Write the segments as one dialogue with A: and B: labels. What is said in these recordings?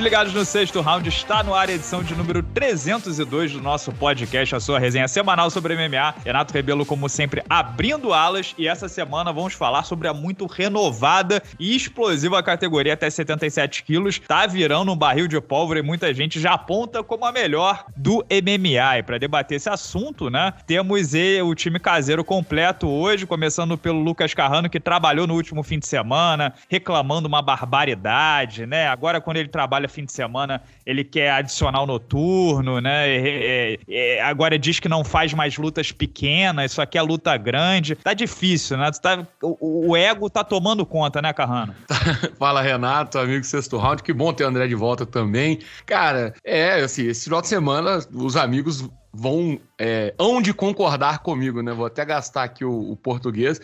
A: ligados no sexto round, está no ar a edição de número 302 do nosso podcast, a sua resenha semanal sobre MMA. Renato Rebelo, como sempre, abrindo alas e essa semana vamos falar sobre a muito renovada e explosiva categoria até 77 quilos. Tá virando um barril de pólvora e muita gente já aponta como a melhor do MMA. E para debater esse assunto, né, temos o time caseiro completo hoje, começando pelo Lucas Carrano, que trabalhou no último fim de semana, reclamando uma barbaridade, né? Agora, quando ele trabalha fim de semana ele quer adicional noturno, né? É, é, é, agora diz que não faz mais lutas pequenas, só quer é luta grande. Tá difícil, né? Tá, o, o, ego tá tomando conta, né,
B: Carrano? Fala, Renato, amigo sexto round. Que bom ter o André de volta também. Cara, é assim, esse final de semana os amigos vão é, hão de concordar comigo, né? Vou até gastar aqui o, o português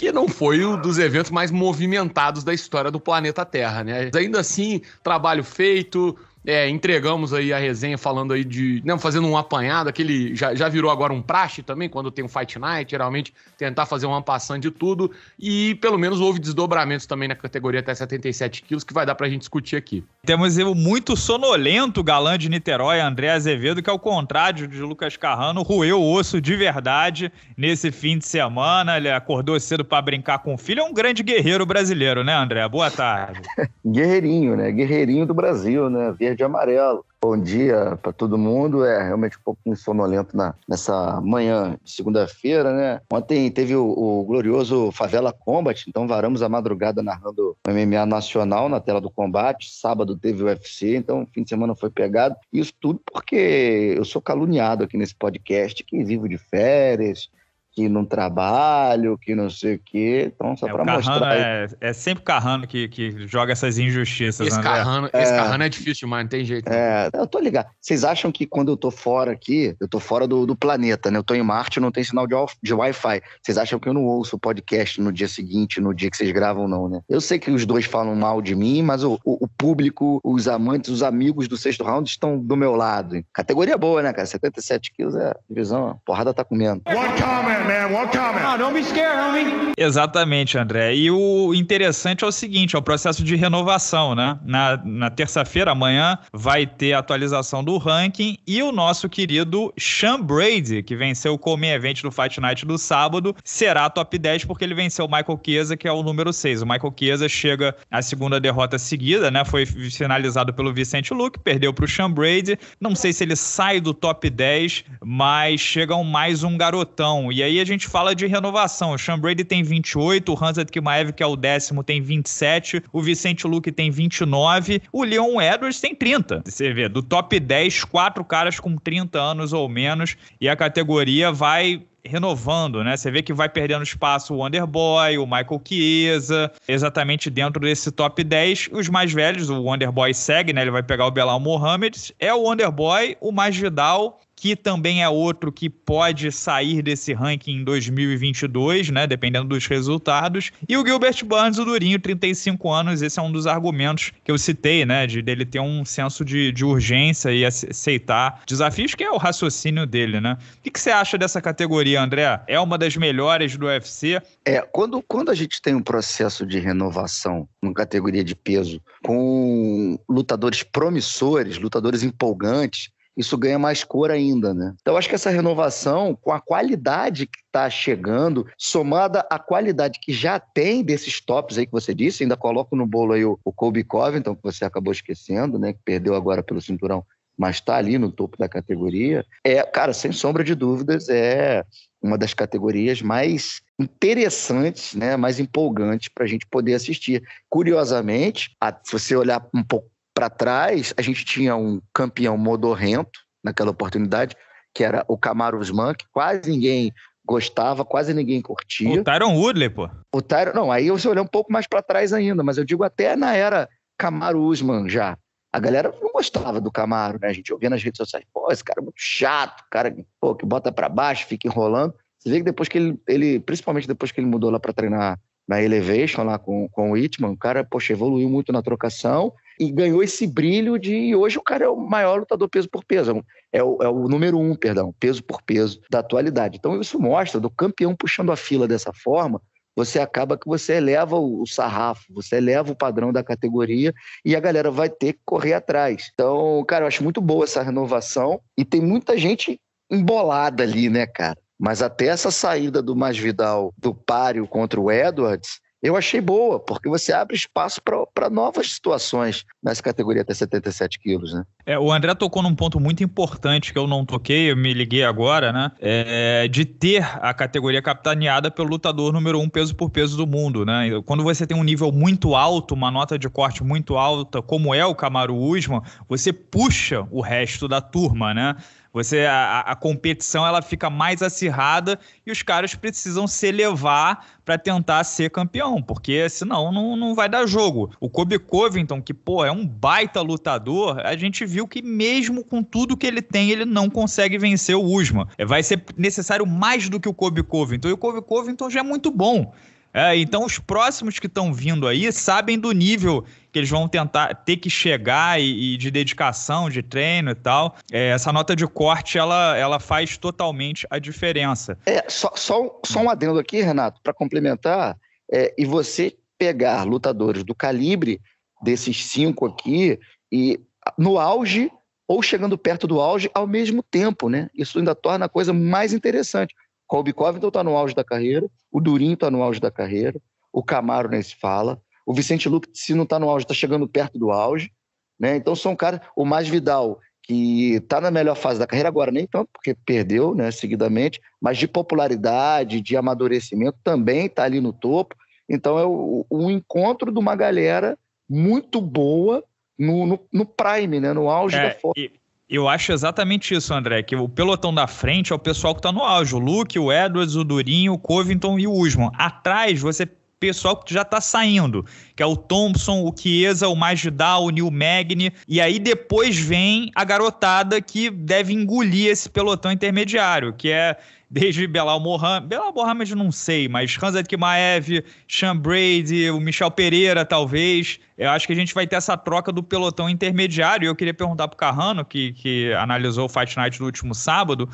B: que não foi um dos eventos mais movimentados da história do planeta Terra, né? Ainda assim, trabalho feito, é, entregamos aí a resenha falando aí de. Não, fazendo um apanhado, aquele. Já, já virou agora um praxe também, quando tem um Fight Night, geralmente tentar fazer uma passando de tudo. E pelo menos houve desdobramentos também na categoria até 77 quilos, que vai dar pra gente discutir aqui.
A: Temos o muito sonolento galã de Niterói, André Azevedo, que ao contrário de Lucas Carrano, roeu o osso de verdade nesse fim de semana. Ele acordou cedo para brincar com o filho. É um grande guerreiro brasileiro, né, André? Boa tarde.
C: Guerreirinho, né? Guerreirinho do Brasil, né? de amarelo. Bom dia para todo mundo. É realmente um pouquinho sonolento na, nessa manhã de segunda-feira, né? Ontem teve o, o, glorioso Favela Combat, então varamos a madrugada narrando o MMA nacional na tela do combate. Sábado teve o UFC, então fim de semana foi pegado. Isso tudo porque eu sou caluniado aqui nesse podcast, que vivo de férias, que não trabalho, que não sei o quê. Então, só é, para mostrar. É,
A: é, sempre o Carrano que, que joga essas injustiças. Esse, né, André. Carrano, é, esse Carrano é difícil demais, não tem jeito.
C: Né? É, eu tô ligado. Vocês acham que quando eu tô fora aqui, eu tô fora do, do planeta, né? Eu tô em Marte, não tem sinal de, de Wi-Fi. Vocês acham que eu não ouço o podcast no dia seguinte, no dia que vocês gravam, não, né? Eu sei que os dois falam mal de mim, mas o, o, o público, os amantes, os amigos do sexto round estão do meu lado. Categoria boa, né, cara? 77 quilos é divisão, a porrada tá comendo. One
B: comment! man. One Oh, don't be scared, homie.
A: Exatamente, André. E o interessante é o seguinte, é o processo de renovação, né? Na, na terça-feira, amanhã, vai ter a atualização do ranking e o nosso querido Sean Brady, que venceu o Comem Event do Fight Night do sábado, será top 10 porque ele venceu o Michael Chiesa, que é o número 6. O Michael Chiesa chega à segunda derrota seguida, né? Foi finalizado pelo Vicente Luke, perdeu para o Sean Brady. Não sei se ele sai do top 10, mas chega mais um garotão. E aí aí a gente fala de renovação. O Sean Brady tem 28, o Hansa Kimaev, que é o décimo, tem 27, o Vicente Luque tem 29, o Leon Edwards tem 30. Você vê, do top 10, quatro caras com 30 anos ou menos, e a categoria vai renovando, né? Você vê que vai perdendo espaço o Wonderboy, o Michael Chiesa, exatamente dentro desse top 10. Os mais velhos, o Wonderboy segue, né? Ele vai pegar o Belal Mohamed. É o Wonderboy, o mais Vidal que também é outro que pode sair desse ranking em 2022, né, dependendo dos resultados. E o Gilbert Burns, o Durinho, 35 anos, esse é um dos argumentos que eu citei, né, de dele ter um senso de, de urgência e aceitar desafios, que é o raciocínio dele, né? O que, você acha dessa categoria, André? É uma das melhores do UFC?
C: É, quando, quando a gente tem um processo de renovação numa categoria de peso com lutadores promissores, lutadores empolgantes, isso ganha mais cor ainda, né? Então acho que essa renovação, com a qualidade que está chegando, somada à qualidade que já tem desses tops aí que você disse, ainda coloco no bolo aí o, o Kobe Covington, então, que você acabou esquecendo, né? Que perdeu agora pelo cinturão, mas está ali no topo da categoria. É, cara, sem sombra de dúvidas, é uma das categorias mais interessantes, né, mais empolgantes para a gente poder assistir. Curiosamente, a, se você olhar um pouco para trás, a gente tinha um campeão modorrento naquela oportunidade, que era o Camaro Usman, que quase ninguém gostava, quase ninguém curtia. O Tyron Woodley, pô. O Tyron, não, aí você olhou um pouco mais para trás ainda, mas eu digo até na era Camaro Usman já. A galera não gostava do Camaro, né? A gente ouvia nas redes sociais, pô, esse cara é muito chato, cara pô, que bota para baixo, fica enrolando. Você vê que depois que ele, ele principalmente depois que ele mudou lá para treinar na Elevation, lá com, com o Itman, o cara, poxa, evoluiu muito na trocação e ganhou esse brilho de hoje o cara é o maior lutador peso por peso, é o, é o, número um, perdão, peso por peso da atualidade. Então isso mostra do campeão puxando a fila dessa forma, você acaba que você eleva o, o sarrafo, você eleva o padrão da categoria e a galera vai ter que correr atrás. Então, cara, eu acho muito boa essa renovação e tem muita gente embolada ali, né, cara? Mas até essa saída do Masvidal do páreo contra o Edwards, eu achei boa, porque você abre espaço para novas situações nessa categoria até 77 quilos, né?
A: É, o André tocou num ponto muito importante que eu não toquei, eu me liguei agora, né? É, de ter a categoria capitaneada pelo lutador número um peso por peso do mundo, né? Quando você tem um nível muito alto, uma nota de corte muito alta, como é o Camaro Usman, você puxa o resto da turma, né? Você a, a competição ela fica mais acirrada e os caras precisam se elevar para tentar ser campeão, porque senão não, não vai dar jogo. O Kobe Covington, que pô, é um baita lutador, a gente viu que mesmo com tudo que ele tem, ele não consegue vencer o Usman. É, vai ser necessário mais do que o Kobe Covington. E o Kobe Covington já é muito bom. É, então os próximos que estão vindo aí sabem do nível que eles vão tentar ter que chegar e, e de dedicação, de treino e tal. É, essa nota de corte ela, ela faz totalmente a diferença.
C: É só, só, só um adendo aqui, Renato, para complementar. É, e você pegar lutadores do calibre desses cinco aqui e no auge ou chegando perto do auge ao mesmo tempo, né? Isso ainda torna a coisa mais interessante. Colby Covington está então, no auge da carreira, o Durinho está no auge da carreira, o Camaro nem se fala, o Vicente Luque, se não está no auge, está chegando perto do auge. Né? Então são caras. O Mais Vidal, que está na melhor fase da carreira agora, nem tanto, porque perdeu né, seguidamente, mas de popularidade, de amadurecimento, também está ali no topo. Então é o, o, encontro de uma galera muito boa no, no, no prime, né, no auge é, da forma. E,
A: eu acho exatamente isso, André, que o pelotão da frente é o pessoal que está no auge, o Luke, o Edwards, o Durinho, o Covington e o Usman. Atrás você pessoal que já está saindo, que é o Thompson, o Chiesa, o Magidal, o Neil Magni e aí depois vem a garotada que deve engolir esse pelotão intermediário, que é desde Belal Mohamed, Belal Mohamed não sei, mas Hansa Kimaev, Sean Brady, o Michel Pereira talvez, eu acho que a gente vai ter essa troca do pelotão intermediário, eu queria perguntar pro Carrano, que, que analisou o Fight Night no último sábado,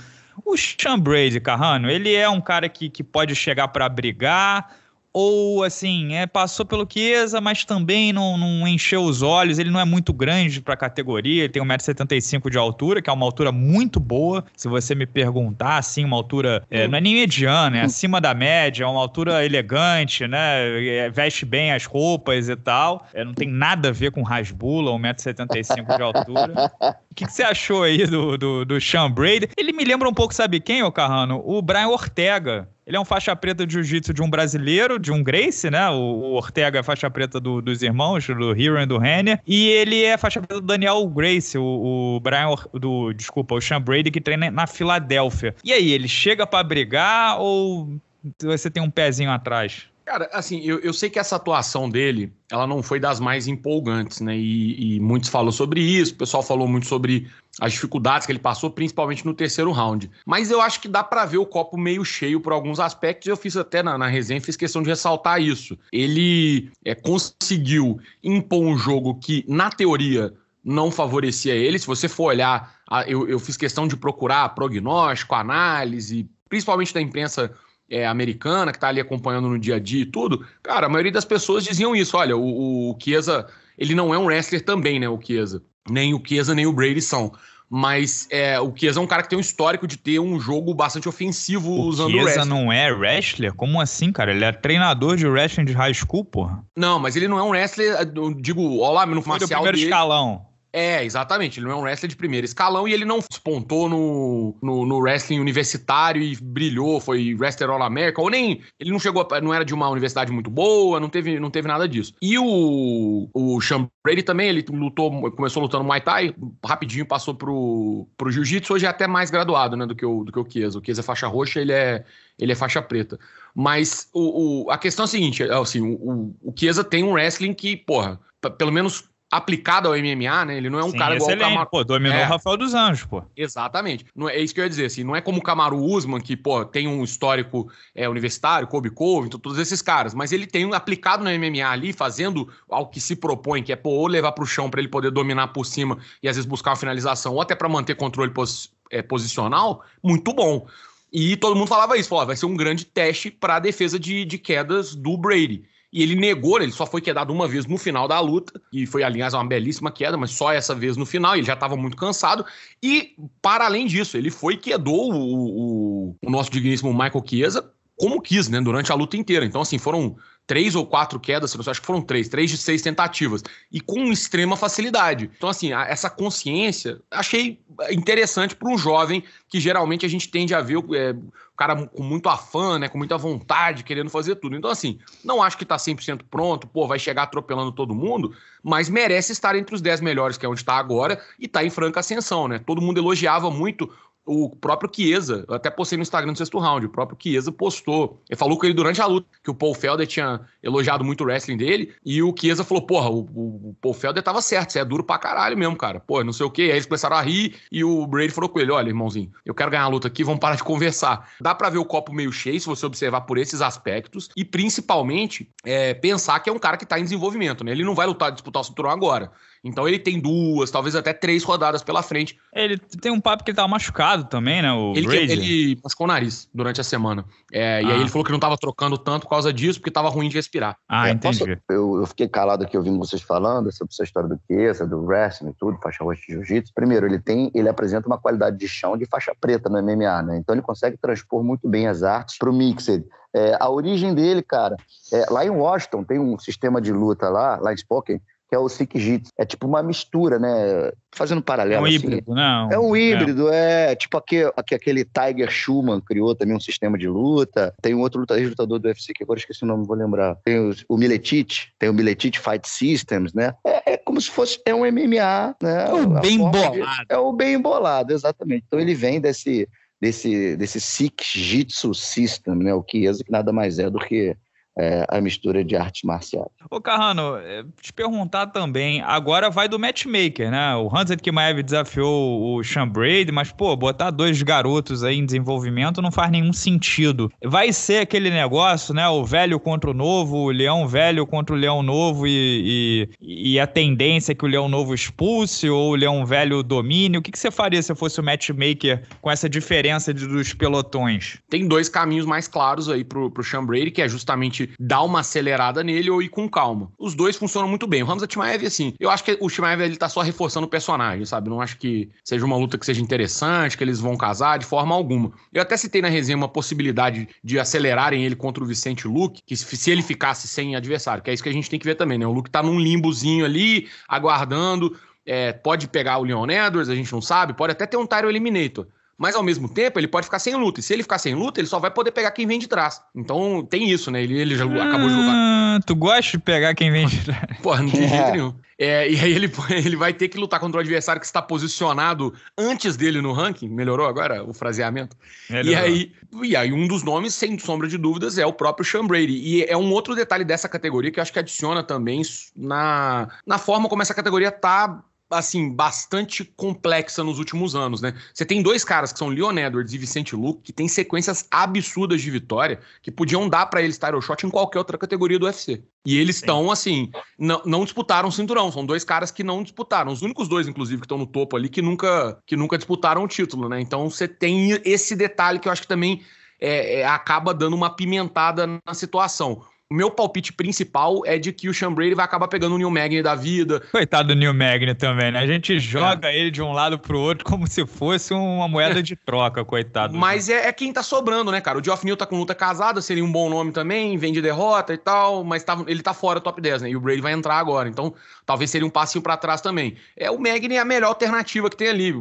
A: o Sean Brady, Carrano, ele é um cara que, que pode chegar para brigar, ou assim, é, passou pelo Chiesa, mas também não, não encheu os olhos. Ele não é muito grande para a categoria, ele tem 1,75m de altura, que é uma altura muito boa. Se você me perguntar, assim, uma altura. É, não é nem mediana, é acima da média, é uma altura elegante, né? É, veste bem as roupas e tal. É, não tem nada a ver com Rasbula, 1,75m de altura. que, que você achou aí do, do, do Sean Brady? Ele me lembra um pouco, sabe quem, ô Carrano? O Brian Ortega. Ele é um faixa preta de jiu-jitsu de um brasileiro, de um Grace, né? O, o Ortega é faixa preta do, dos irmãos, do Hero e do Renner. E ele é faixa preta do Daniel Grace, o, o Brian, Or do, desculpa, o Sean Brady, que treina na Filadélfia. E aí, ele chega para brigar ou
B: você tem um pezinho atrás? Cara, assim, eu, eu sei que essa atuação dele, ela não foi das mais empolgantes, né? E, e muitos falam sobre isso, o pessoal falou muito sobre as dificuldades que ele passou, principalmente no terceiro round. Mas eu acho que dá para ver o copo meio cheio por alguns aspectos. Eu fiz até na, na resenha, fiz questão de ressaltar isso. Ele é, conseguiu impor um jogo que, na teoria, não favorecia ele. Se você for olhar, eu, eu fiz questão de procurar prognóstico, análise, principalmente da imprensa é, americana, que está ali acompanhando no dia a dia e tudo, cara, a maioria das pessoas diziam isso. Olha, o, o Chiesa, ele não é um wrestler também, né, o Chiesa. Nem o Chiesa, nem o Brady são. Mas é, o Chiesa é um cara que tem um histórico de ter um jogo bastante ofensivo o usando Chiesa o wrestling. não
A: é wrestler? Como assim, cara? Ele é treinador de wrestling de high school, porra.
B: Não, mas ele não é um wrestler, digo, olha lá, no marcial Foi primeiro escalão. É, exatamente. Ele não é um wrestler de primeiro escalão e ele não espontou no, no, no wrestling universitário e brilhou, foi wrestler All-America, ou nem. Ele não chegou, não era de uma universidade muito boa, não teve, não teve nada disso. E o, o Sean Brady também, ele lutou, começou lutando Muay Thai, rapidinho passou pro, pro Jiu-Jitsu, hoje é até mais graduado, né, do que o, do que o Kiesa. O Kiesa é faixa roxa, ele é, ele é faixa preta. Mas o, o a questão é a seguinte, é, assim, o, o, o tem um wrestling que, porra, pelo menos aplicado ao MMA, né? Ele não é um Sim, cara excelente. igual o Camaro. Pô, dominou é. o Rafael dos Anjos, pô. Exatamente. Não, é, é isso que eu ia dizer, assim, não é como o Camaro Usman, que, pô, tem um histórico é, universitário, Kobe Covington, todos esses caras, mas ele tem um aplicado no MMA ali, fazendo ao que se propõe, que é, pô, ou levar pro chão para ele poder dominar por cima e às vezes buscar uma finalização, ou até para manter controle pos é, posicional, muito bom. E todo mundo falava isso, falava, vai ser um grande teste para a defesa de, de quedas do Brady e ele negou, ele só foi quedado uma vez no final da luta, e foi, aliás, uma belíssima queda, mas só essa vez no final, ele já estava muito cansado, e para além disso, ele foi e quedou o, o, o nosso digníssimo Michael Chiesa, como quis, né? Durante a luta inteira. Então, assim, foram três ou quatro quedas, não sei, acho que foram três, três de seis tentativas. E com extrema facilidade. Então, assim, essa consciência achei interessante para um jovem que geralmente a gente tende a ver é, o cara com muito afã, né? Com muita vontade, querendo fazer tudo. Então, assim, não acho que tá 100% pronto, pô, vai chegar atropelando todo mundo, mas merece estar entre os dez melhores, que é onde está agora, e tá em franca ascensão, né? Todo mundo elogiava muito o próprio Chiesa, eu até postei no Instagram do sexto round, o próprio Chiesa postou. Ele falou com ele durante a luta que o Paul Felder tinha elogiado muito o wrestling dele, e o Chiesa falou: Porra, o, o, o Paul Felder tava certo, você é duro pra caralho mesmo, cara. Pô, não sei o quê. Aí eles começaram a rir e o Brady falou com ele: Olha, irmãozinho, eu quero ganhar a luta aqui, vamos parar de conversar. Dá para ver o copo meio cheio se você observar por esses aspectos, e principalmente é, pensar que é um cara que tá em desenvolvimento, né? Ele não vai lutar, disputar o cinturão agora. Então ele tem duas, talvez até três rodadas pela frente. Ele tem um papo que ele tava machucado também, né? O ele, Brady. ele mascou o nariz durante a semana. É, ah. E aí ah. ele falou que não tava trocando tanto por causa disso, porque tava ruim de respirar.
C: Ah, é, entendi. Posso, eu, eu, fiquei calado aqui ouvindo vocês falando sobre essa história do Kesa, do wrestling e tudo, faixa roxa de jiu-jitsu. Primeiro, ele tem, ele apresenta uma qualidade de chão de faixa preta no MMA, né? Então ele consegue transpor muito bem as artes pro mixed. É, a origem dele, cara, é, lá em Washington tem um sistema de luta lá, lá em Spokane, que é o Sikh É tipo uma mistura, né? Fazendo um paralelo. É um assim. híbrido, não. Né? É um é. híbrido, é, é tipo aquele, aquele Tiger Schumann criou também um sistema de luta. Tem um outro lutador, lutador do UFC, que agora esqueci o nome, vou lembrar. Tem o Miletic, tem o Miletic Fight Systems, né? É, é, como se fosse, é um MMA, né? É o bem bolado. De, é o bem bolado, exatamente. Então ele vem desse desse, desse Sikh Jitsu System, né? O que que nada mais é do que é, a mistura de artes marciais.
A: Ô Carrano, é, te perguntar também, agora vai do matchmaker, né? O Hansen Kimaev desafiou o Sean Brady, mas, pô, botar dois garotos aí em desenvolvimento não faz nenhum sentido. Vai ser aquele negócio, né? O velho contra o novo, o leão velho contra o leão novo e, e, e a tendência é que o leão novo expulse ou o leão velho domine. O que, que você faria se fosse o matchmaker com essa diferença de, dos pelotões?
B: Tem dois caminhos mais claros aí pro, pro Sean Brady, que é justamente dar uma acelerada nele ou ir com calma. Os dois funcionam muito bem. O Hamza Timaev, assim, eu acho que o Timaev ele tá só reforçando o personagem, sabe? Não acho que seja uma luta que seja interessante, que eles vão casar de forma alguma. Eu até citei na resenha uma possibilidade de acelerarem ele contra o Vicente Luke, que se ele ficasse sem adversário, que é isso que a gente tem que ver também, né? O Luke tá num limbozinho ali, aguardando. É, pode pegar o Leon Edwards, a gente não sabe, pode até ter um Tyro Eliminator. Mas ao mesmo tempo, ele pode ficar sem luta. E se ele ficar sem luta, ele só vai poder pegar quem vem de trás. Então tem isso, né? Ele, ele já ah, acabou de lutar. Ah, tu gosta de pegar quem vem de trás? Pô, não tem é. jeito nenhum. É, e aí ele, ele vai ter que lutar contra o adversário que está posicionado antes dele no ranking. Melhorou agora o fraseamento? E aí, e aí um dos nomes, sem sombra de dúvidas, é o próprio Sean Brady. E é um outro detalhe dessa categoria que eu acho que adiciona também na, na forma como essa categoria tá assim, bastante complexa nos últimos anos, né? Você tem dois caras que são Leon Edwards e Vicente Luque, que tem sequências absurdas de vitória, que podiam dar para eles title shot em qualquer outra categoria do UFC. E eles estão, assim, não, não disputaram o cinturão. São dois caras que não disputaram. Os únicos dois, inclusive, que estão no topo ali, que nunca, que nunca disputaram o título, né? Então você tem esse detalhe que eu acho que também é, é, acaba dando uma pimentada na situação o meu palpite principal é de que o Sean Brady vai acabar pegando o Neil Magny da vida.
A: Coitado do Neil Magny também, né? A gente é. joga é. ele de um lado pro outro como se fosse uma moeda de troca, coitado. Mas é,
B: é, quem tá sobrando, né, cara? O Geoff Neal tá com luta casada, seria um bom nome também, vem de derrota e tal, mas tá, ele tá fora do top 10, né? E o Brady vai entrar agora, então talvez seria um passinho para trás também. É o Magny é a melhor alternativa que tem ali.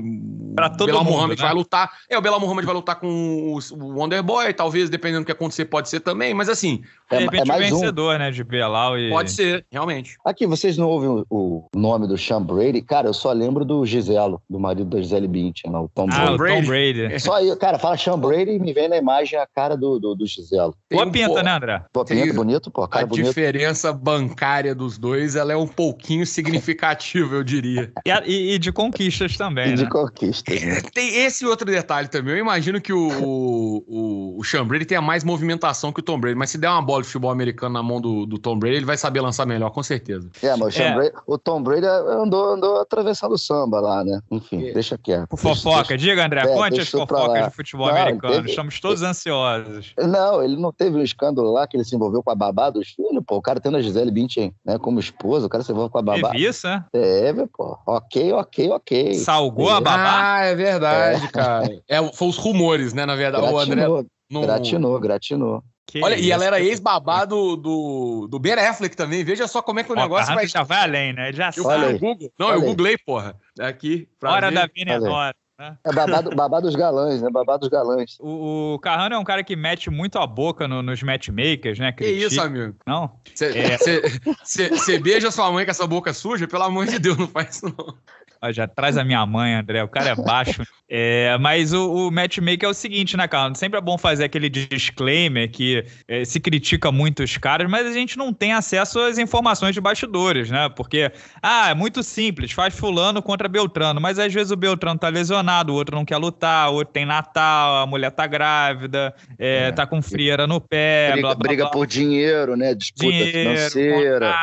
B: Pra todo Bela mundo, Mohamed né? vai lutar. É, o Bela Mohamed vai lutar com o, Wonderboy, talvez dependendo do que acontecer pode ser também, mas assim, é vencedor, um. né? De Bilal e. Pode ser, realmente. Aqui,
C: vocês não ouvem o, nome do Sean Brady? Cara, eu só lembro do Giselo, do marido da Gisele Bündchen, o Tom ah, Brady. O Tom Brady. Só aí, cara, fala Sean Brady e me vem na imagem a cara do, do, do Giselo. Tua pinta, né, André? Boa pinta, bonito, pô. Cara a bonito.
B: diferença bancária dos dois, ela é um pouquinho significativa, eu diria. e, e, de conquistas também, E né? de conquistas. É, tem esse outro detalhe também. Eu imagino que o, o, o Sean Brady tenha mais movimentação que o Tom Brady, mas se der uma bola de futebol americano, americano na mão do, do Tom Brady, ele vai saber lançar melhor, com certeza. É, mas o, é. Brady,
C: o Tom Brady andou, andou atravessando o samba lá, né? Enfim, é. deixa quieto. Por
A: fofoca, deixa, diga, André, é, conte as fofocas de futebol não, americano. Teve, Estamos
C: todos ansiosos. Não, ele não teve um escândalo lá que ele se envolveu com a babá dos filhos, pô. O cara tendo a Gisele Bündchen, né, como esposa, o cara se envolve com a babá. Teve isso, né? Teve, pô. Ok, ok, ok. Salgou a babá? Ah, é verdade, é. cara.
B: É, foi os rumores, né, na verdade. Gratinou, o André... Não... Gratinou, gratinou. Que Olha, isso. e ela era ex-babá do, do, do, Ben Affleck também. Veja só como é que o Ó, negócio vai. Né?
A: já vai além, né? Ele já eu, sabe. Não, eu googlei, porra. É aqui. Hora da venenosa.
C: É babado, babado dos galãs, né? Babado dos galãs. O, o,
A: Carrano é um cara que mete muito a boca no, nos matchmakers, né? Critica. Que isso, amigo? Não? Você é. beija sua
B: mãe com essa boca suja? Pelo amor de Deus, não faz isso não.
A: Ó, já traz a minha mãe, André. O cara é baixo. É, mas o, o matchmaker é o seguinte, né, Carrano? Sempre é bom fazer aquele disclaimer que é, se critica muito os caras, mas a gente não tem acesso às informações de bastidores, né? Porque, ah, é muito simples, faz fulano contra Beltrano, mas às vezes o Beltrano tá lesionado apaixonado, o outro não quer lutar, o outro tem Natal, a mulher tá grávida, é, é. tá com frieira
C: no pé. Briga, blá, blá, briga por dinheiro, né? Disputa dinheiro, financeira.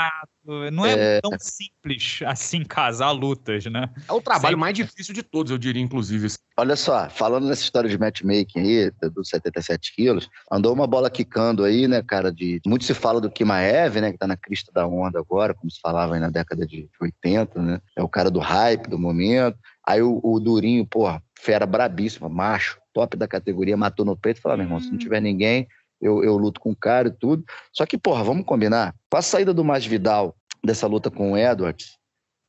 C: Não é, é, tão
A: simples assim casar lutas, né? É o trabalho Sempre. mais difícil de todos, eu diria, inclusive.
C: Olha só, falando nessa história de matchmaking aí, dos 77 quilos, andou uma bola quicando aí, né, cara, de... Muito se fala do Kimaev, né, que tá na crista da onda agora, como se falava aí na década de 80, né? É o cara do hype, do momento. Aí o, o Durinho, porra, fera brabíssima, macho, top da categoria, matou no peito e falou, ah, meu irmão, se não hum. tiver ninguém eu, eu luto com o cara e tudo. Só que, porra, vamos combinar. Com a saída do Masvidal dessa luta com o Edwards,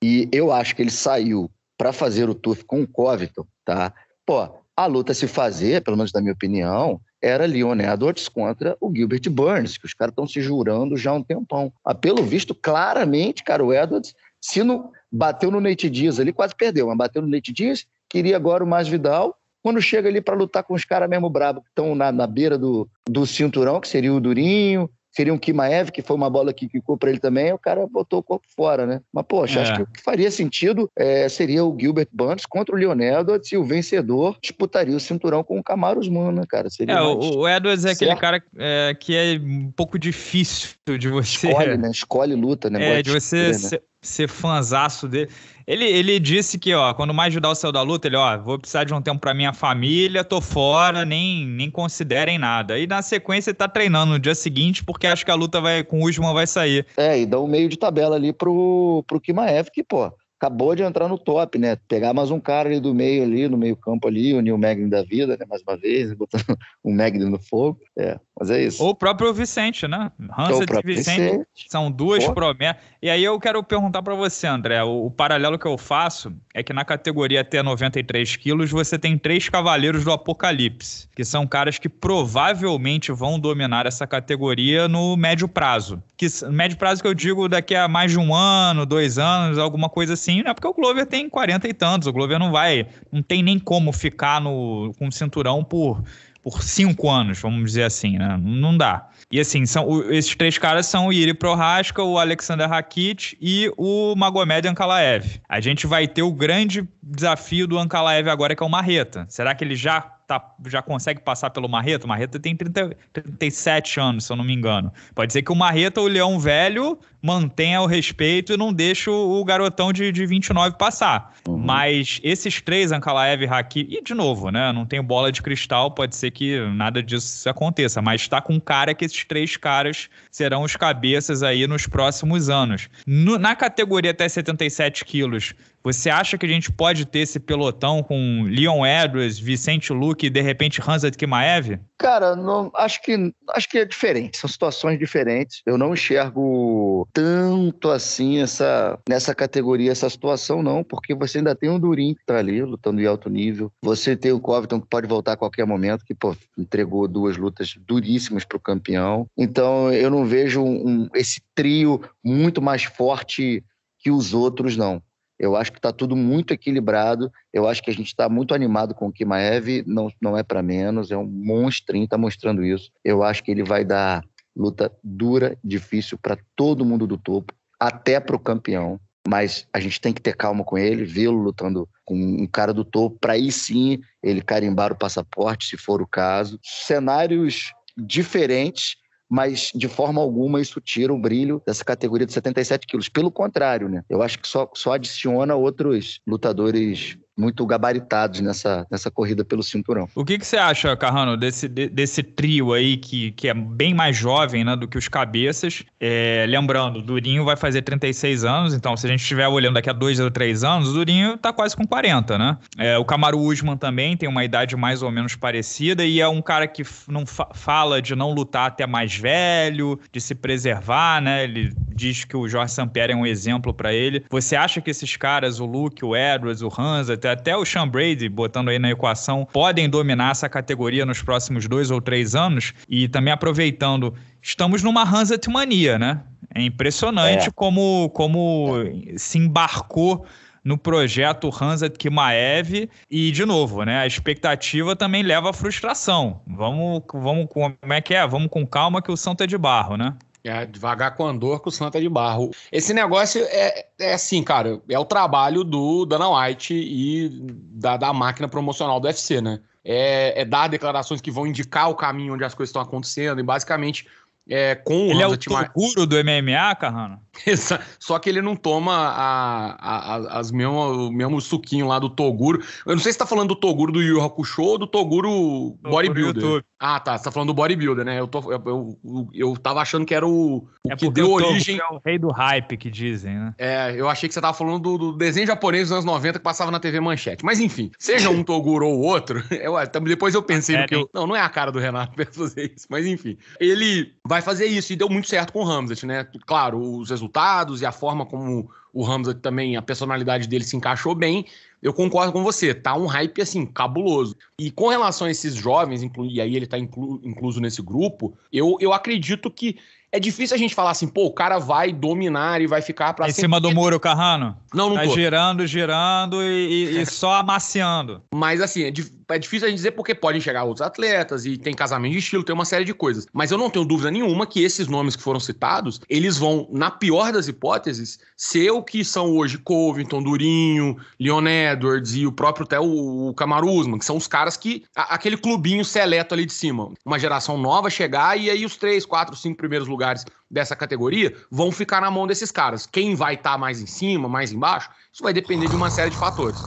C: e eu acho que ele saiu para fazer o Tuf com o Covington, tá? Pô, a luta se fazer, pelo menos na minha opinião, era Leon Edwards contra o Gilbert Burns, que os caras estão se jurando já há um tempão. Ah, pelo visto, claramente, cara, o Edwards se não, bateu no Nate Diaz ali, quase perdeu, mas bateu no Nate Diaz, queria agora o Masvidal, quando chega ali para lutar com os caras mesmo brabo, que estão na, na beira do, do cinturão, que seria o Durinho, seria um Kimaev, que foi uma bola que quicou para ele também, o cara botou o corpo fora, né? Mas, poxa, é. acho que o que faria sentido é, seria o Gilbert Burns contra o Leon Edwards e o vencedor disputaria o cinturão com o Camaro Usman, né, cara? Seria é, o, o
A: Edwards é certo. aquele cara é, que é um pouco difícil
C: de você... Escolhe, né? Escolhe luta, né? É, Boa de você... Né? Ser, né?
A: ser fãzaço dele. Ele, ele disse que, ó, quando mais ajudar o céu da luta, ele, ó, vou precisar de um tempo para minha família, tô fora, nem, nem considerem nada. E na sequência ele tá treinando no dia seguinte, porque acho que a luta vai com
C: o Usman vai sair. É, e dá um meio de tabela ali pro, pro Kimaev, que, pô, acabou de entrar no top, né? Pegar mais um cara ali do meio ali, no meio campo ali, o Neil Magny da vida, né? Mais uma vez, botando o um Magny no fogo. É, mas é isso.
A: Ou o próprio Vicente, né? Hansa e Vicente, Vicente, são duas promessas. E aí eu quero perguntar para você, André, o, o, paralelo que eu faço é que na categoria até 93 quilos você tem três cavaleiros do apocalipse, que são caras que provavelmente vão dominar essa categoria no médio prazo. Que, médio prazo que eu digo daqui a mais de um ano, dois anos, alguma coisa assim, né? Porque o Glover tem 40 e tantos, o Glover não vai, não tem nem como ficar no, com o cinturão por por cinco anos, vamos dizer assim, né? Não dá. E assim, são, o, esses três caras são o Iri Prohaska, o Alexander Rakic e o Magomed Ankalaev. A gente vai ter o grande desafio do Ankalaev agora, que é o Marreta. Será que ele já, tá, já consegue passar pelo Marreta? O Marreta tem 30, 37 anos, se eu não me engano. Pode ser que o Marreta, o Leão Velho, mantenha o respeito e não deixe o garotão de, de 29 passar. Uhum. Mas esses três, Ankalaev, Haki, e de novo, né? Não tem bola de cristal, pode ser que nada disso aconteça, mas está com cara que esses três caras serão os cabeças aí nos próximos anos. No, na categoria até 77 quilos, você acha que a gente pode ter esse pelotão com Leon Edwards, Vicente Luque e de repente Hansat Kimaev?
C: Cara, não, acho, que, acho que é diferente, são situações diferentes. Eu não enxergo tanto assim essa, nessa categoria, essa situação, não, porque você ainda tem o Durin que tá ali lutando em alto nível. Você tem o Covington que pode voltar a qualquer momento, que pô, entregou duas lutas duríssimas pro campeão. Então eu não vejo um, esse trio muito mais forte que os outros, não. Eu acho que está tudo muito equilibrado. Eu acho que a gente está muito animado com o Kimaev. Não, não é para menos. É um monstrinho, está mostrando isso. Eu acho que ele vai dar luta dura, difícil para todo mundo do topo, até para o campeão. Mas a gente tem que ter calma com ele, vê-lo lutando com um cara do topo, para aí sim ele carimbar o passaporte, se for o caso. Cenários diferentes, mas de forma alguma isso tira o brilho dessa categoria de 77 quilos. Pelo contrário, né? Eu acho que só, só adiciona outros lutadores muito gabaritados nessa, nessa corrida pelo cinturão.
A: O que, que você acha, Carrano, desse, de, desse trio aí que, que é bem mais jovem né, do que os cabeças? É, lembrando, Durinho vai fazer 36 anos, então se a gente estiver olhando daqui a dois ou três anos, o Durinho tá quase com 40, né? É, o Camaro Usman também tem uma idade mais ou menos parecida e é um cara que não fa fala de não lutar até mais velho, de se preservar, né? Ele diz que o Jorge Samper é um exemplo para ele. Você acha que esses caras, o Luke, o Edwards, o Hansa, até o Sean Brady, botando aí na equação, podem dominar essa categoria nos próximos dois ou três anos. E também aproveitando, estamos numa Hanset mania, né? É impressionante é. como, como é. se embarcou no projeto Hanset Kimaev. E, de novo, né, a expectativa também leva à frustração. Vamos, vamos, como é que é? Vamos
B: com calma que o Santo é de barro, né? É, devagar com Andor, com o Santa é de Barro. Esse negócio é, é assim, cara, é o trabalho do Dana White e da, da máquina promocional do UFC, né? É, é dar declarações que vão indicar o caminho onde as coisas estão acontecendo e basicamente é, com o Ele Hansa é o Timar...
A: do MMA, Carrano?
B: Só que ele não toma a, a, as mesmo, o mesmo suquinho lá do Toguro. Eu não sei se tá falando do Toguro do Yu Hakusho ou do Toguro, Toguro Bodybuilder. YouTube. Ah, tá. Você tá falando do Bodybuilder, né? Eu, tô, eu, eu, eu tava achando que era o, o é que deu origem. É o rei do hype que dizem, né? É, eu achei que você tava falando do, do desenho japonês dos anos 90 que passava na TV Manchete. Mas enfim, seja um Toguro ou outro, eu, então, depois eu pensei é, que eu. Né? Não, não é a cara do Renato pra fazer isso, mas enfim. Ele vai fazer isso e deu muito certo com o Hamlet, né? Claro, os resultados resultados e a forma como o Hamza também, a personalidade dele se encaixou bem. Eu concordo com você, tá um hype assim, cabuloso. E com relação a esses jovens, e aí ele tá inclu, incluso nesse grupo, eu, eu acredito que é difícil a gente falar assim, pô, o cara vai dominar e vai ficar para Em cima do muro, Carrano? Não, não tá tô. girando, girando e, e só amaciando. Mas assim, é, é difícil a gente dizer porque podem chegar outros atletas e tem casamento de estilo, tem uma série de coisas. Mas eu não tenho dúvida nenhuma que esses nomes que foram citados, eles vão, na pior das hipóteses, ser o que são hoje Covington, Durinho, Leon Edwards e o próprio até o, o Camaruzman, que são os caras que. A, aquele clubinho seleto ali de cima. Uma geração nova chegar e aí os três, quatro, cinco primeiros lugares lugares dessa categoria vão ficar na mão desses caras. Quem vai estar tá mais em cima, mais embaixo, isso vai depender de uma série de fatores.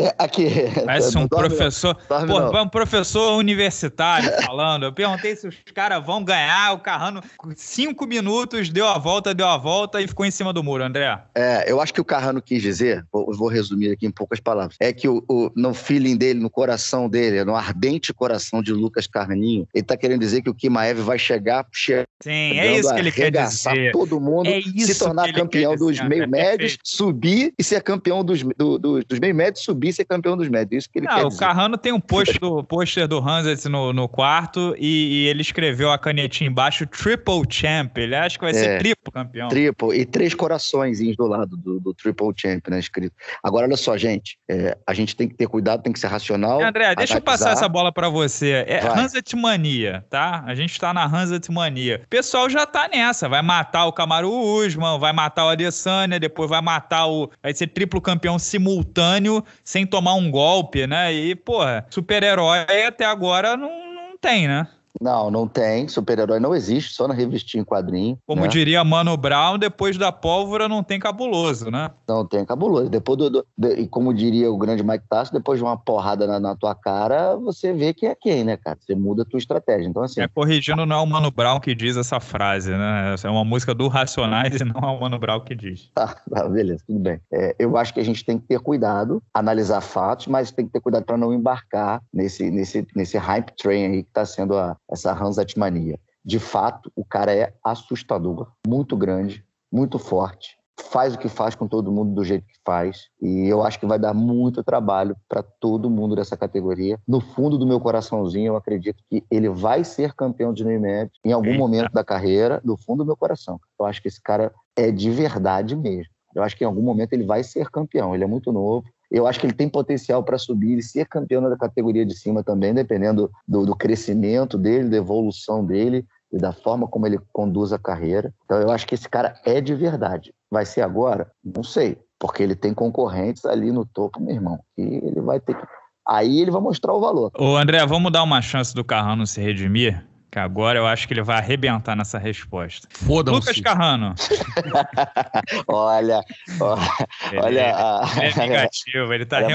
C: É, aqui. Parece um
A: professor. Pô, é um professor universitário falando. Eu perguntei se os caras vão ganhar. O Carrano, cinco minutos, deu a volta, deu a volta e ficou em cima do muro, André.
C: É, eu acho que o Carrano quis dizer, vou, vou resumir aqui em poucas palavras, é que o, o, no feeling dele, no coração dele, no ardente coração de Lucas Carraninho, ele tá querendo dizer que o Kimaev vai chegar. Che Sim, é isso que ele quer dizer. Todo mundo é se tornar campeão dos meio-médios, subir e ser campeão dos, do, do, dos meio-médios, subir ser campeão dos médios. É isso que ele não, quer o dizer. Carrano tem um pôster
A: do, poster do Hanses no, no quarto e, e, ele escreveu a canetinha embaixo Triple Champ. Ele acha que vai é, ser triplo campeão.
C: Triplo. E três coraçõezinhos do lado do, do Triple Champ, né? Escrito. Agora, olha só, gente. É, a gente tem que ter cuidado, tem que ser racional. André, deixa eu passar essa
A: bola para você. É Hanset Mania, tá? A gente tá na Hanset Mania. O pessoal já tá nessa. Vai matar o Camaro Usman, vai matar o Adesanya, depois vai matar o. Vai ser triplo campeão simultâneo, sem sem tomar um golpe, né? E, porra, super-herói até agora não, não tem, né?
C: Não, não tem. Super-herói não existe, só na revistinha em quadrinho. Como né?
A: diria Mano Brown, depois da pólvora não tem
C: cabuloso, né? Não tem cabuloso. Depois do, do de, e como diria o grande Mike Tyson, depois de uma porrada na, na, tua cara, você vê quem é quem, né, cara? Você muda a tua estratégia. Então, assim. É,
A: corrigindo, não é o Mano Brown que diz essa frase, né? Essa é uma música do Racionais e não é o Mano Brown que diz. Tá,
C: tá beleza, tudo bem. É, eu acho que a gente tem que ter cuidado, analisar fatos, mas tem que ter cuidado para não embarcar nesse, nesse, nesse hype train aí que está sendo a, essa hansatmania. De fato, o cara é assustador, muito grande, muito forte, faz o que faz com todo mundo do jeito que faz. E eu acho que vai dar muito trabalho para todo mundo dessa categoria. No fundo do meu coraçãozinho, eu acredito que ele vai ser campeão de NUMED em algum Eita. momento da carreira, no fundo do meu coração. Eu acho que esse cara é de verdade mesmo. Eu acho que em algum momento ele vai ser campeão. Ele é muito novo, eu acho que ele tem potencial para subir e ser campeão da categoria de cima também, dependendo do, do crescimento dele, da evolução dele e da forma como ele conduz a carreira. Então eu acho que esse cara é de verdade. Vai ser agora? Não sei, porque ele tem concorrentes ali no topo, meu irmão. E ele vai ter que. Aí ele vai mostrar o valor.
A: Ô, André, vamos dar uma chance do Carrano se redimir? Que agora eu acho que ele vai arrebentar nessa resposta. Foda-se. Lucas Carrano.
C: olha, olha. Ele, olha é- a, ele é negativo, ele tá é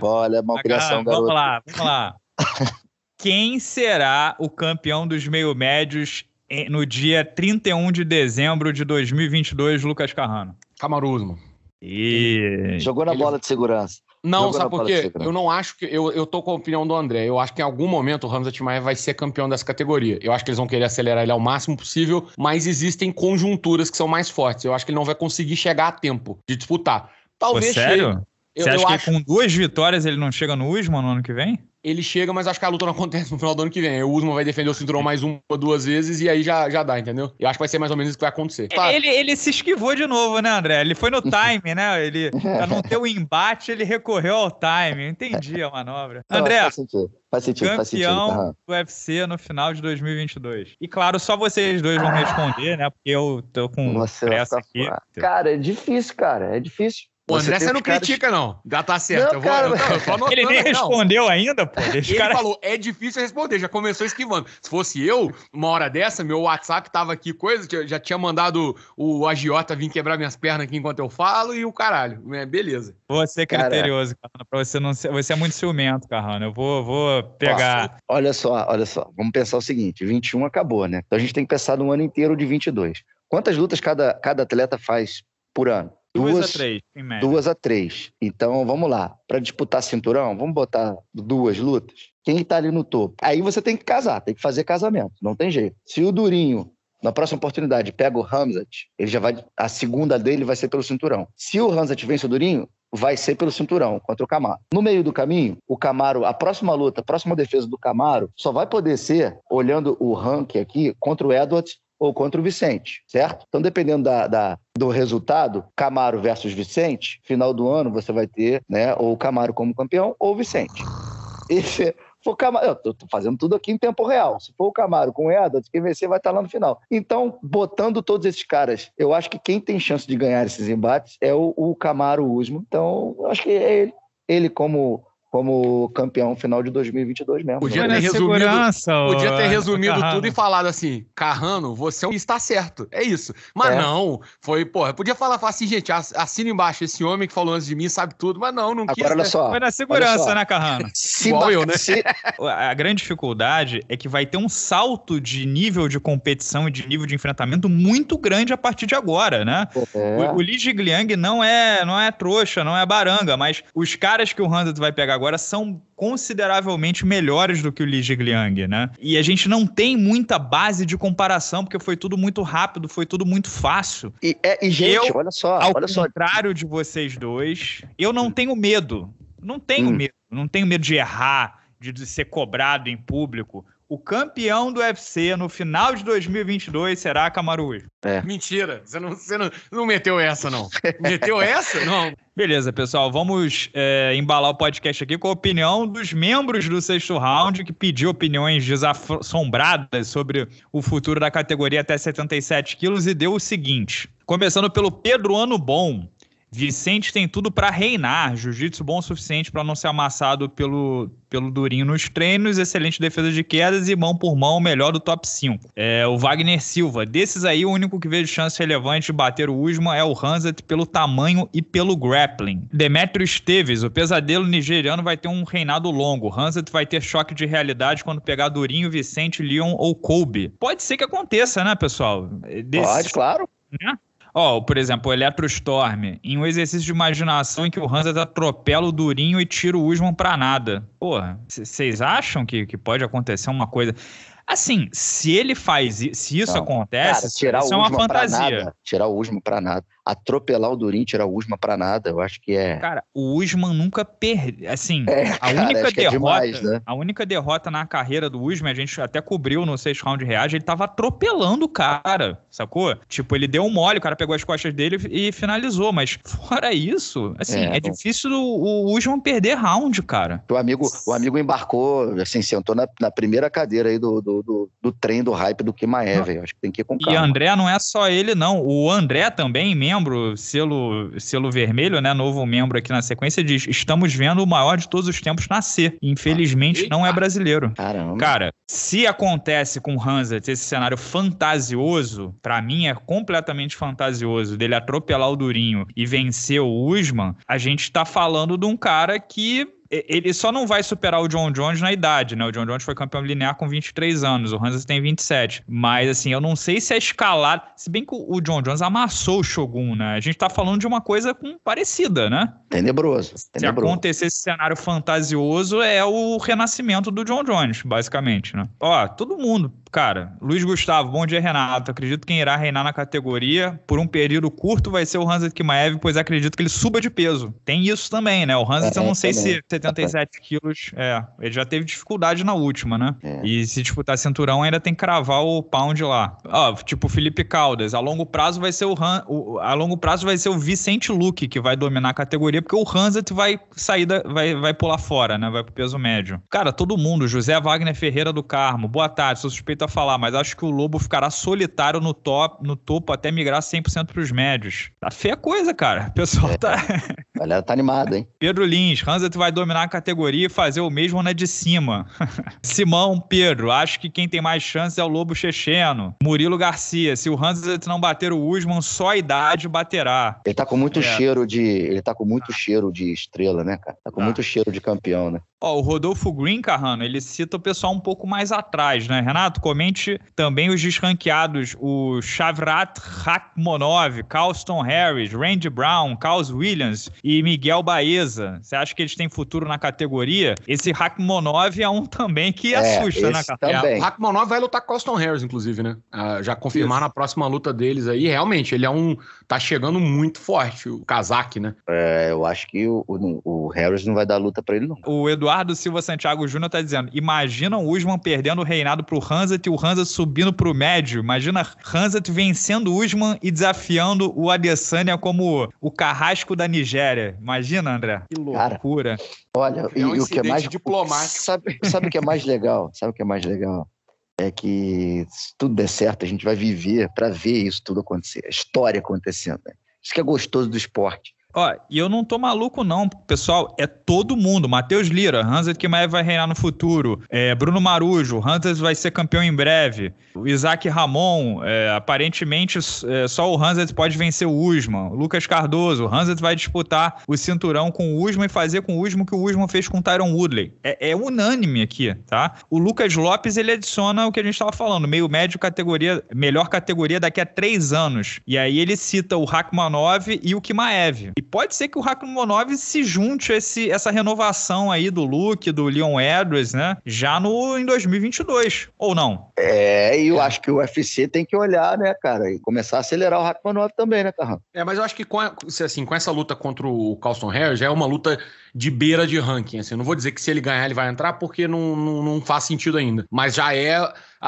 C: Olha, uma malcriação, Carrano, Vamos lá, vamos lá.
A: Quem será o campeão dos meio-médios no dia 31 de dezembro de 2022, Lucas Carrano? Camaruzmo.
C: E... Jogou na ele... bola de segurança.
A: Não, sabe por quê? Eu
B: não acho que. Eu, eu tô com a opinião do André. Eu acho que em algum momento o Ramos Atimaia vai ser campeão dessa categoria. Eu acho que eles vão querer acelerar ele ao máximo possível, mas existem conjunturas que são mais fortes. Eu acho que ele não vai conseguir chegar a tempo de disputar. Talvez. Pô, sério? Ele... Eu, Você acha que acho...
A: com duas vitórias
B: ele não chega no Usman no ano que vem? ele chega, mas acho que a luta não acontece no final do ano que vem. O Usman vai defender o cinturão mais uma ou duas vezes e aí já, já dá, entendeu? Eu acho que vai ser mais ou menos isso que vai acontecer. Tá.
A: Ele, ele se esquivou de novo, né, André? Ele foi no time, né? Ele, pra não ter o um embate, ele recorreu ao time. Entendi a manobra. André, faz
C: sentido, faz sentido, campeão faz sentido.
A: do UFC no final de 2022. E claro, só vocês dois vão responder, né? Porque eu tô com Nossa, pressa aqui.
C: Cara, é difícil, cara. É difícil. O André, você, você não critica, não. Já tá certo. Não, eu vou, cara, eu, eu anotando, ele nem respondeu ainda,
B: pô. Deixa ele cara... falou, é difícil responder, já começou esquivando. Se fosse eu, uma hora dessa, meu WhatsApp tava aqui, coisa, já tinha mandado o agiota vir quebrar minhas pernas aqui enquanto eu falo e o caralho. Né, beleza.
A: Você é criterioso, Carrano, pra você não ser... Você é muito ciumento, Carrano. Eu vou, vou pegar...
C: Nossa, olha só, olha só. Vamos pensar o seguinte, 21 acabou, né? Então a gente tem que pensar no ano inteiro de 22. Quantas lutas cada, cada atleta faz por ano? Duas, a três, em média. Duas a três. Então, vamos lá. Para disputar cinturão, vamos botar duas lutas. Quem está ali no topo? Aí você tem que casar, tem que fazer casamento. Não tem jeito. Se o Durinho na próxima oportunidade pega o Hamzat, ele já vai a segunda dele vai ser pelo cinturão. Se o Hamzat vence o Durinho, vai ser pelo cinturão contra o Camaro. No meio do caminho, o Camaro, a próxima luta, a próxima defesa do Camaro só vai poder ser olhando o ranking aqui contra o Edwards ou contra o Vicente, certo? Então, dependendo da, da, do resultado, Camaro versus Vicente, final do ano você vai ter, né, ou Camaro como campeão ou Vicente. Se for Camaro, eu tô, tô fazendo tudo aqui em tempo real. Se for o Camaro com o Edwards, quem vencer vai estar tá lá no final. Então, botando todos esses caras, eu acho que quem tem chance de ganhar esses embates é o, o Camaro Usman. Então, eu acho que é ele, ele como como campeão final de 2022 mesmo. Podia, né? ter, resumido, podia ter resumido Carrano. tudo
B: e falado assim, Carrano, você é está certo, é isso. Mas é. não, foi, porra, podia falar, falar assim, gente, assina embaixo, esse homem que falou antes de mim sabe tudo, mas não, não Agora, quis. Agora olha né? só. Foi na segurança, né, Carrano? se Igual eu, né? Se...
A: A grande dificuldade é que vai ter um salto de nível de competição e de nível de enfrentamento muito grande a partir de agora, né? É. O, o Li Jigliang não é, não é trouxa, não é baranga, mas os caras que o Hansa vai pegar agora agora são consideravelmente melhores do que o Li Jigliang, né? E a gente não tem muita base de comparação, porque foi tudo muito rápido, foi tudo muito fácil. E, é, e gente, eu, olha só, ao olha contrário só. de vocês dois, eu não hum. tenho medo. Não tenho hum. medo. Não tenho medo de errar, de, de ser cobrado em público o campeão do UFC no final de 2022 será Camaruí. É. Mentira, você não, você não, não
B: meteu essa, não. meteu essa?
A: Não. Beleza, pessoal, vamos é, embalar o podcast aqui com a opinião dos membros do sexto round, que pediu opiniões desassombradas sobre o futuro da categoria até 77 quilos e deu o seguinte. Começando pelo Pedro Ano Bom. Vicente tem tudo para reinar, jiu-jitsu bom o suficiente para não ser amassado pelo, pelo Durinho nos treinos, excelente defesa de quedas e mão por mão, melhor do top 5. É, o Wagner Silva, desses aí, o único que vejo chance relevante de bater o Usman é o Hanset pelo tamanho e pelo grappling. Demetrio Esteves, o pesadelo nigeriano vai ter um reinado longo. Hanset vai ter choque de realidade quando pegar Durinho, Vicente, Leon ou Kobe. Pode ser que aconteça, né, pessoal? Desses... Pode,
C: claro. Né?
A: Ó, oh, por exemplo, o Electrostorm, em um exercício de imaginação em que o Hansa atropela o Durinho e tira o Usman pra nada. Porra, vocês acham que, que pode acontecer uma coisa... Assim, se ele faz se isso não, acontece, cara, tirar isso é o é uma fantasia. Nada,
C: tirar o Usman para nada atropelar o Durin tirar o Usman pra nada. Eu acho que é. Cara,
A: o Usman nunca perde, Assim,
C: é, a cara, única é derrota. É demais, né?
A: A única derrota na carreira do Usman, a gente até cobriu no sexto round reage, ele tava atropelando o cara, sacou? Tipo, ele deu um mole, o cara pegou as costas dele e finalizou. Mas fora isso, assim, é, é difícil
C: o, o Usman perder round, cara. O amigo, o amigo embarcou, assim, sentou na, na primeira cadeira aí do, do, do, do trem do hype do Kimaev. Acho que tem que ir com calma. E
A: André não é só ele, não. O André também, mesmo membro, selo, selo vermelho, né? Novo membro aqui na sequência, diz: estamos vendo o maior de todos os tempos nascer. Infelizmente, ah, não é brasileiro. Caramba. Cara, se acontece com o Hanset esse cenário fantasioso, para mim é completamente fantasioso, dele atropelar o Durinho e vencer o Usman, a gente tá falando de um cara que ele só não vai superar o John Jones na idade, né? O John Jones foi campeão linear com 23 anos, o Hansa tem 27. Mas, assim, eu não sei se é escalado. Se bem que o John Jones amassou o Shogun, né? A gente tá falando de uma coisa com, parecida, né?
C: Tenebroso.
A: tenebroso. Se acontecer esse cenário fantasioso, é o renascimento do John Jones, basicamente, né? Ó, todo mundo, cara. Luiz Gustavo, bom dia, Renato. Acredito que quem irá reinar na categoria por um período curto vai ser o Hansa Kimaev, pois acredito que ele suba de peso. Tem isso também, né? O Hansa, é, eu não é, sei também. se 77 tá. quilos. É, ele já teve dificuldade na última, né? É. E se disputar tipo, tá cinturão, ainda tem que cravar o pound lá. Ó, ah, tipo Felipe Caldas, a longo prazo vai ser o, Han, o, a longo prazo vai ser o Vicente Luque que vai dominar a categoria, porque o Hanset vai sair da, vai vai pular fora, né? Vai pro peso médio. Cara, todo mundo, José Wagner Ferreira do Carmo. Boa tarde, sou suspeito a falar, mas acho que o Lobo ficará solitário no top, no topo até migrar 100% pros médios. Tá feia coisa, cara. O pessoal é. tá
C: A galera tá animada, hein?
A: Pedro Lins, Hansa tu vai dominar a categoria e fazer o mesmo na de cima. Simão, Pedro, acho que quem tem mais chances é o Lobo Checheno. Murilo Garcia, se o Hansa não bater o Usman, só a idade
C: baterá. Ele tá com muito é. cheiro de. Ele tá com muito cheiro de estrela, né, cara? Tá com ah. muito cheiro de campeão, né?
A: Ó, o Rodolfo Green, Carrano, ele cita o pessoal um pouco mais atrás, né? Renato, comente também os desranqueados, o Chavrat Rachmonov, Carlston Harris, Randy Brown, Carlos Williams e Miguel Baeza. Você acha que eles têm futuro na categoria? Esse Rachmonov é um também que é, assusta, né, Carrano? É,
B: Rachmonov vai lutar com Carlston Harris, inclusive, né? Ah, já confirmar na próxima luta deles aí. Realmente, ele é um tá chegando muito forte, o Kazak, né?
C: É, eu acho que o, o, o Harris não vai dar luta para ele, não.
A: O Eduardo Silva Santiago Júnior tá dizendo: imagina o Usman perdendo o reinado pro Hanset e o Hanset subindo pro médio. Imagina Hanset vencendo o Usman e desafiando o Adesanya como o carrasco da Nigéria. Imagina, André. Que loucura. Cara,
C: olha, é um e o que é mais diplomático. Sabe, sabe o que é mais legal? Sabe o que é mais legal? é que se tudo der certo, a gente vai viver para ver isso tudo acontecer, a história acontecendo. Né? Isso que é gostoso do esporte.
A: Ó, e eu não tô maluco, não, pessoal. É todo mundo. Matheus Lira, Hanses Kimaev vai reinar no futuro. É, Bruno Marujo, Hanses vai ser campeão em breve. O Isaac Ramon, é, aparentemente é, só o Hanses pode vencer o Usman. O Lucas Cardoso, o vai disputar o cinturão com o Usman e fazer com o Usman o que o Usman fez com o Tyron Woodley. É, é unânime aqui, tá? O Lucas Lopes, ele adiciona o que a gente tava falando, meio médio categoria, melhor categoria daqui a três anos. E aí ele cita o Hakmanov e o Kimaev. E pode ser que o Rakhmonov se junte a esse, essa renovação aí do Luke, do Leon Edwards, né? Já no, em 2022, ou não?
C: É, e eu é. acho que o UFC tem que olhar, né, cara? E começar a acelerar o Rakhmonov também, né, Carrão?
B: É, mas eu acho que com, a, assim, com essa luta contra o Carlson Harris já é uma luta de beira de ranking, assim. Eu não vou dizer que se ele ganhar ele vai entrar, porque não, não, não faz sentido ainda. Mas já é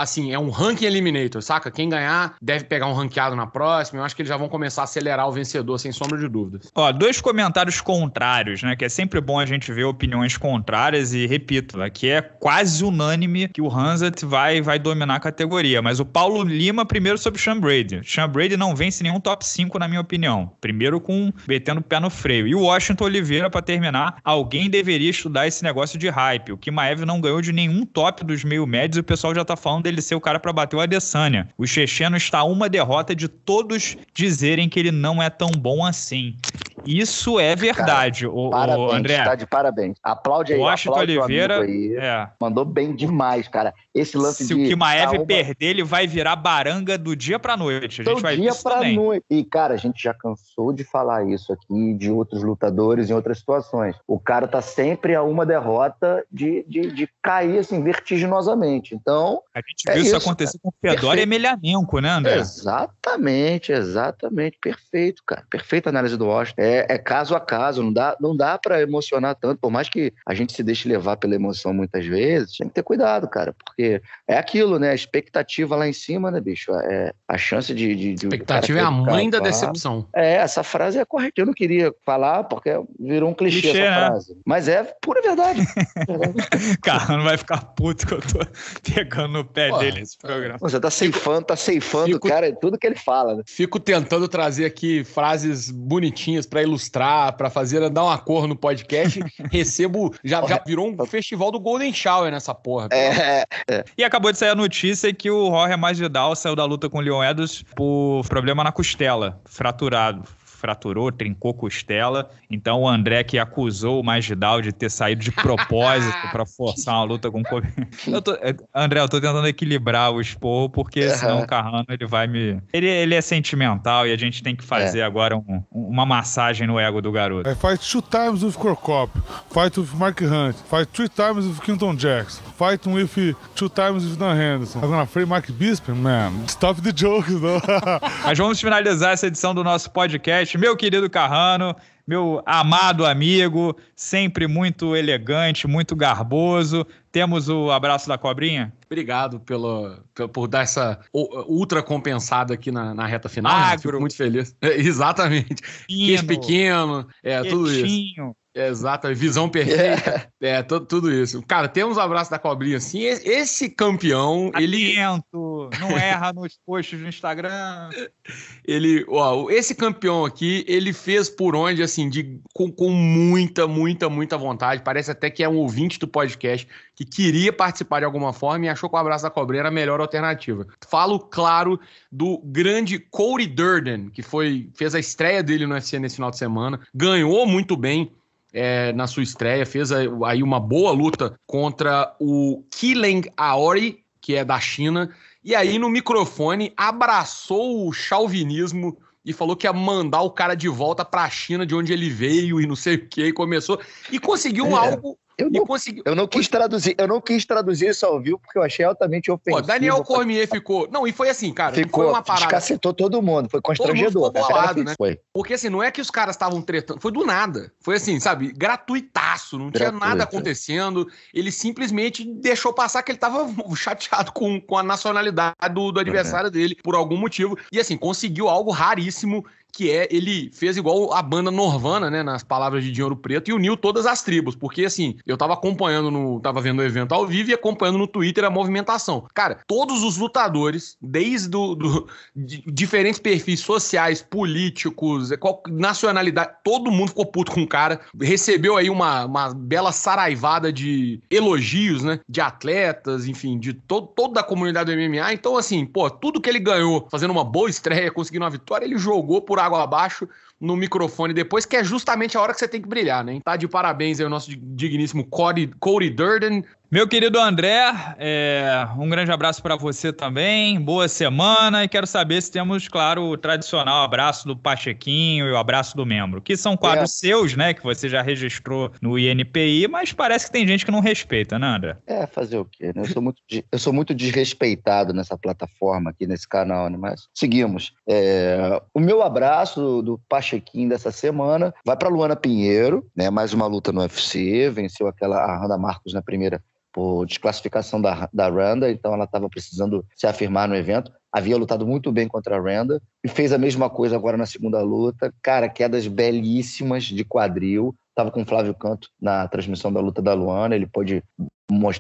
B: assim, é um ranking eliminator, saca? Quem ganhar deve pegar um ranqueado na próxima. Eu acho que eles já vão começar a acelerar o vencedor, sem sombra de dúvidas.
A: Ó, dois comentários contrários, né? Que é sempre bom a gente ver opiniões contrárias e repito, aqui é quase unânime que o Hansat vai, vai dominar a categoria. Mas o Paulo Lima, primeiro sobre o Sean Brady. Sean Brady não vence nenhum top 5, na minha opinião. Primeiro com metendo o pé no freio. E o Washington Oliveira, para terminar, alguém deveria estudar esse negócio de hype. O que Maev não ganhou de nenhum top dos meio médios e o pessoal já tá falando dele ser o cara para bater o Adesanya. O checheno está a uma derrota de todos dizerem que ele não é tão bom assim. Isso é verdade, Cara, o, parabéns, o André. Tá de
C: parabéns. Aplaude aí. Washington aplaude Oliveira aí. É. mandou bem demais, cara. Esse lance Se de, o Kimaev uma... perder,
A: ele vai virar baranga do dia pra noite. A gente do vai dia pra noite.
C: E, cara, a gente já cansou de falar isso aqui de outros lutadores em outras situações. O cara tá sempre a uma derrota de, de, de cair, assim, vertiginosamente. Então. A gente é viu isso, acontecer com o Fedor e Emelianenko, né, André? Exatamente, exatamente. Perfeito, cara. Perfeita análise do Washington. É é, é, caso a caso, não dá, não dá para emocionar tanto, por mais que a gente se deixe levar pela emoção muitas vezes, tem que ter cuidado, cara, porque é aquilo, né? A expectativa lá em cima, né, bicho? É, a chance de. de, de expectativa é a mãe da decepção. É, essa frase é correta. Eu não queria falar porque virou um clichê, clichê essa né? frase. Mas é pura verdade.
A: cara, não vai ficar puto que eu tô pegando no pé Pô, dele esse programa.
C: Você
B: tá ceifando, tá ceifando, Fico... cara, é tudo que ele fala. Né? Fico tentando trazer aqui frases bonitinhas pra para ilustrar, para fazer dar uma cor no podcast, recebo. Já, já virou um festival do Golden Shower nessa porra. É, é, é. E acabou de sair a notícia que o
A: Jorge Masvidal saiu da luta com o Leon Edos por problema na costela, fraturado fraturou, trincou costela. Então o André que acusou o Magidal de ter saído de propósito para forçar uma luta com o Covid. Eu tô, eh, André, eu tô tentando equilibrar o esporro,
B: porque uhum. senão o
A: Carrano ele vai me. Ele, ele é sentimental e a gente tem que fazer é. agora um, uma massagem no ego do garoto.
B: É, fight two times with Crocop, fight with Mark Hunt, fight three times with Quinton Jackson, fight with two times with Dan Henderson. I'm gonna free Mark Bisping, man. Stop the jokes, though.
A: Mas vamos finalizar essa edição do nosso podcast podcast, meu querido Carrano, meu amado amigo, sempre muito elegante,
B: muito garboso. Temos o abraço da cobrinha? Obrigado pelo, por dar essa ultra compensada aqui na, na reta final. Né? Fico muito feliz. É, exatamente. Queijo pequeno, é, Quietinho. tudo isso. Exato, visão perfeita. É, é tudo, tudo isso. Cara, temos o abraço da cobrinha assim. Esse campeão, Atento, ele. Não erra nos posts no Instagram. Ele, ó, esse campeão aqui, ele fez por onde, assim, de, com, com muita, muita, muita vontade. Parece até que é um ouvinte do podcast que queria participar de alguma forma e achou que o abraço da cobrinha era a melhor alternativa. Falo, claro, do grande Cody Durden, que foi fez a estreia dele no UFC nesse final de semana. Ganhou muito bem é, na sua estreia, fez aí uma boa luta contra o Kileng Aori, que é da China, e aí no microfone abraçou o chauvinismo e falou que ia mandar o cara de volta para a China, de onde ele veio e não sei o que, e começou, e conseguiu é. algo eu não,
C: consegui. Eu não quis traduzir, eu não quis traduzir isso ao vivo porque eu achei altamente ofensivo. Pô, Daniel
B: Cormier ficou. Não, e foi assim, cara. Ficou, foi uma parada. Descacetou
C: todo mundo, foi constrangedor. Todo bolado, né? Foi.
B: Porque assim, não é que os caras estavam tretando, foi do nada. Foi assim, sabe, gratuitaço, não Gratuito. tinha nada é. acontecendo. Ele simplesmente deixou passar que ele tava chateado com, com a nacionalidade do, do adversário uhum. dele por algum motivo. E assim, conseguiu algo raríssimo que é ele fez igual a banda Norvana, né, nas palavras de Dinheiro Preto, e uniu todas as tribos, porque assim, eu tava acompanhando no, tava vendo o evento ao vivo e acompanhando no Twitter a movimentação. Cara, todos os lutadores, desde do, do de, diferentes perfis sociais, políticos, é, qual, nacionalidade, todo mundo ficou puto com o cara, recebeu aí uma, uma bela saraivada de elogios, né, de atletas, enfim, de to, toda a comunidade do MMA, então assim, pô, tudo que ele ganhou fazendo uma boa estreia, conseguindo uma vitória, ele jogou por por água abaixo no microfone depois, que é justamente a hora que você tem que brilhar, né? Tá de parabéns aí o nosso digníssimo Cody,
A: Cody Durden, meu querido André, é, um grande abraço para você também, boa semana e quero saber se temos, claro, o tradicional abraço do Pachequinho e o abraço do membro, que são quadros é. seus, né, que você já registrou no INPI, mas parece que tem gente que não respeita, né, André?
C: É, fazer o quê? Né? Eu, sou muito, eu sou muito desrespeitado nessa plataforma aqui, nesse canal, né? mas seguimos. É, o meu abraço do Pachequinho dessa semana vai para Luana Pinheiro, né, mais uma luta no UFC, venceu aquela Aranda Marcos na primeira por desclassificação da, da Randa, então ela estava precisando se afirmar no evento. Havia lutado muito bem contra a Randa e fez a mesma coisa agora na segunda luta. Cara, quedas belíssimas de quadril. Estava com o Flávio Canto na transmissão da luta da Luana, ele pôde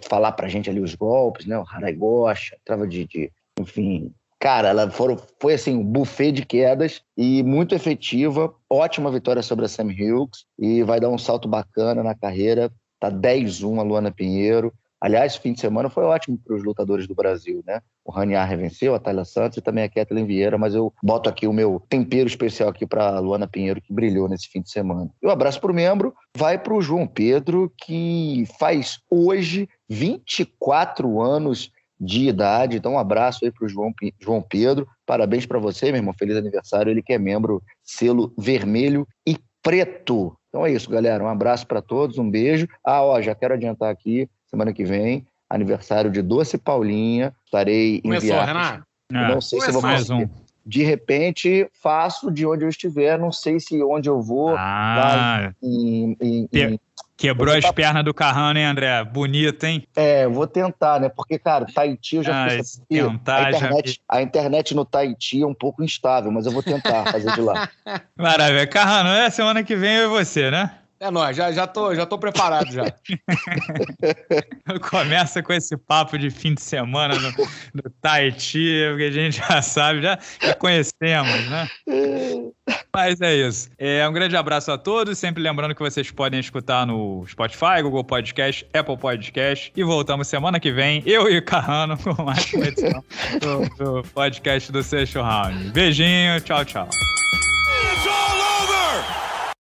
C: falar pra gente ali os golpes, né? O Haragosha, trava de, de. Enfim, cara, ela foram, foi assim, um buffet de quedas e muito efetiva, ótima vitória sobre a Sam Hughes e vai dar um salto bacana na carreira Tá 10-1 a Luana Pinheiro. Aliás, fim de semana foi ótimo para os lutadores do Brasil, né? O Raniar venceu, a Thalia Santos e também a Kathleen Vieira, mas eu boto aqui o meu tempero especial aqui para a Luana Pinheiro, que brilhou nesse fim de semana. E o um abraço para o membro vai para o João Pedro, que faz hoje 24 anos de idade. Então, um abraço aí para o João, João Pedro. Parabéns para você, meu irmão. Feliz aniversário. Ele que é membro, selo vermelho e Preto. Então é isso, galera. Um abraço para todos, um beijo. Ah, ó, já quero adiantar aqui, semana que vem, aniversário de Doce Paulinha. Estarei em Renato? não sei é. se vou mais conseguir. Um de repente faço de onde eu estiver, não sei se onde eu vou. Ah, em, em, quebrou tentar... as tá pernas
A: do Carrano, hein, André? Bonito, hein? É,
C: vou tentar, né? Porque, cara, Tahiti eu já ah, assim, fiz. Tentar, a, internet, já... a internet no Tahiti é um pouco instável, mas eu vou tentar fazer de lá.
A: Maravilha. Carrano, é semana que vem eu e você, né? É nóis, já, já, tô, já tô preparado já. Começa com esse papo de fim de semana no, no Tahiti, porque a gente já sabe, já, já conhecemos, né? Mas é isso. É, um grande abraço a todos, sempre lembrando que vocês podem escutar no Spotify, Google Podcast, Apple Podcast, e voltamos semana que vem, eu e o Carrano, com mais uma edição do, do podcast do Sexto Round. Beijinho, tchau, tchau.